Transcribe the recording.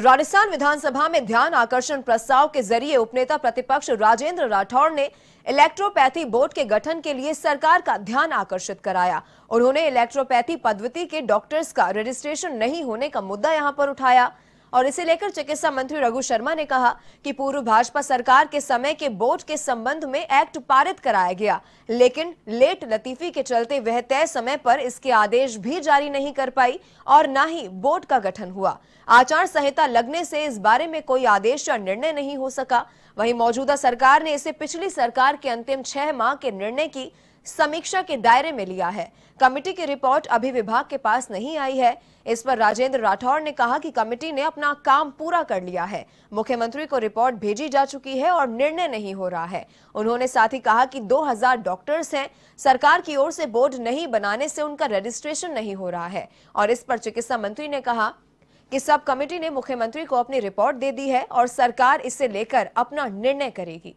राजस्थान विधानसभा में ध्यान आकर्षण प्रस्ताव के जरिए उपनेता प्रतिपक्ष राजेंद्र राठौड़ ने इलेक्ट्रोपैथी बोर्ड के गठन के लिए सरकार का ध्यान आकर्षित कराया उन्होंने इलेक्ट्रोपैथी पद्धति के डॉक्टर्स का रजिस्ट्रेशन नहीं होने का मुद्दा यहां पर उठाया और इसे लेकर चिकित्सा मंत्री रघु शर्मा ने कहा कि पूर्व भाजपा सरकार के समय के बोर्ड के संबंध में एक्ट पारित कराया गया लेकिन लेट लतीफी के चलते वह तय समय पर इसके आदेश भी जारी नहीं कर पाई और न ही बोर्ड का गठन हुआ आचार संहिता लगने से इस बारे में कोई आदेश या निर्णय नहीं हो सका वहीं मौजूदा सरकार ने इसे पिछली सरकार के अंतिम छह माह के निर्णय की समीक्षा के दायरे में लिया है कमेटी की रिपोर्ट अभी विभाग के पास नहीं आई है इस पर राजेंद्र राठौड़ ने कहा कि कमेटी ने अपना काम पूरा कर लिया है मुख्यमंत्री को रिपोर्ट भेजी जा चुकी है और निर्णय नहीं हो रहा है उन्होंने साथ ही कहा कि 2000 डॉक्टर्स हैं सरकार की ओर से बोर्ड नहीं बनाने से उनका रजिस्ट्रेशन नहीं हो रहा है और इस पर चिकित्सा मंत्री ने कहा कि सब कमेटी ने मुख्यमंत्री को अपनी रिपोर्ट दे दी है और सरकार इसे लेकर अपना निर्णय करेगी